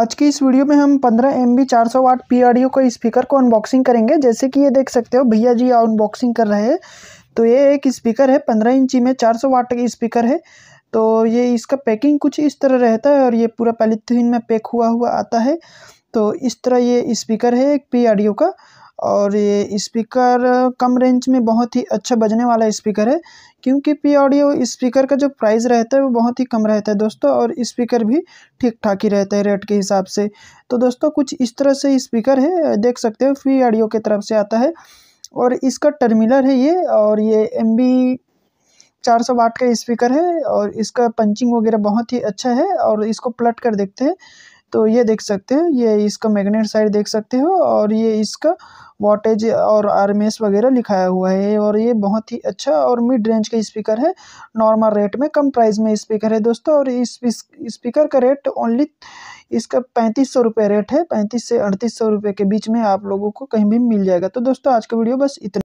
आज की इस वीडियो में हम 15 एम बी चार सौ वाट पी ऑडियो का स्पीकर को अनबॉक्सिंग करेंगे जैसे कि ये देख सकते हो भैया जी अनबॉक्सिंग कर रहे हैं तो ये एक स्पीकर है 15 इंची में 400 वाट का स्पीकर है तो ये इसका पैकिंग कुछ इस तरह रहता है और ये पूरा पैलिथिन में पैक हुआ हुआ आता है तो इस तरह ये स्पीकर है एक पी ऑडियो का और ये स्पीकर कम रेंज में बहुत ही अच्छा बजने वाला स्पीकर है क्योंकि पी ऑडियो स्पीकर का जो प्राइस रहता है वो बहुत ही कम रहता है दोस्तों और स्पीकर भी ठीक ठाक ही रहता है रेट के हिसाब से तो दोस्तों कुछ इस तरह से स्पीकर है देख सकते हो पी ऑडियो की तरफ से आता है और इसका टर्मिनल है ये और ये एम बी चार सौ वाट का स्पीकर है और इसका पंचिंग वगैरह बहुत ही अच्छा है और इसको प्लट कर देखते हैं तो ये देख सकते हो ये इसका मैग्नेट साइड देख सकते हो और ये इसका वोल्टेज और आरमेस वगैरह लिखाया हुआ है और ये बहुत ही अच्छा और मिड रेंज का स्पीकर है नॉर्मल रेट में कम प्राइस में स्पीकर है दोस्तों और इस स्पीकर का रेट ओनली इसका पैंतीस सौ रुपये रेट है पैंतीस से अड़तीस सौ रुपये के बीच में आप लोगों को कहीं भी मिल जाएगा तो दोस्तों आज का वीडियो बस इतना